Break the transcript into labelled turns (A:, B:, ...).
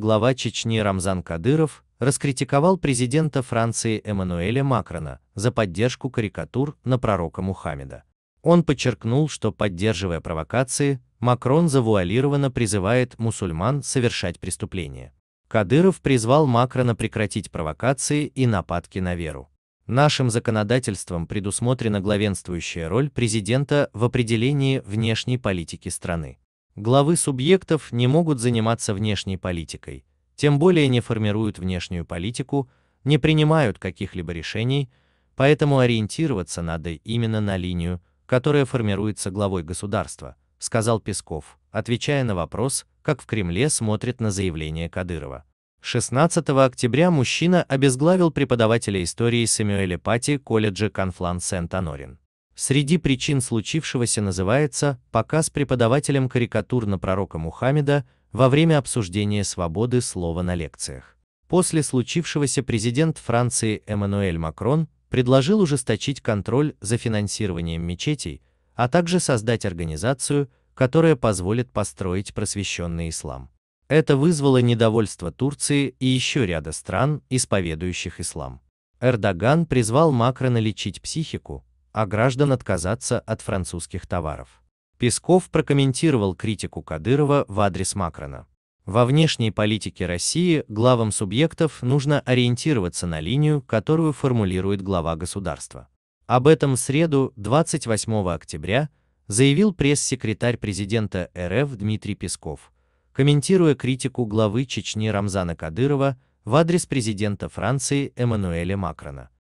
A: глава Чечни Рамзан Кадыров раскритиковал президента Франции Эммануэля Макрона за поддержку карикатур на пророка Мухаммеда. Он подчеркнул, что поддерживая провокации, Макрон завуалированно призывает мусульман совершать преступления. Кадыров призвал Макрона прекратить провокации и нападки на веру. Нашим законодательством предусмотрена главенствующая роль президента в определении внешней политики страны. Главы субъектов не могут заниматься внешней политикой, тем более не формируют внешнюю политику, не принимают каких-либо решений, поэтому ориентироваться надо именно на линию, которая формируется главой государства, сказал Песков, отвечая на вопрос, как в Кремле смотрят на заявление Кадырова. 16 октября мужчина обезглавил преподавателя истории Сэмюэля Пати колледжа Конфлан Сент-Анорин. Среди причин случившегося называется показ преподавателем карикатур на пророка Мухаммеда во время обсуждения свободы слова на лекциях. После случившегося президент Франции Эммануэль Макрон предложил ужесточить контроль за финансированием мечетей, а также создать организацию, которая позволит построить просвещенный ислам. Это вызвало недовольство Турции и еще ряда стран, исповедующих ислам. Эрдоган призвал Макрона лечить психику, а граждан отказаться от французских товаров. Песков прокомментировал критику Кадырова в адрес Макрона. Во внешней политике России главам субъектов нужно ориентироваться на линию, которую формулирует глава государства. Об этом в среду, 28 октября, заявил пресс-секретарь президента РФ Дмитрий Песков, комментируя критику главы Чечни Рамзана Кадырова в адрес президента Франции Эммануэля Макрона.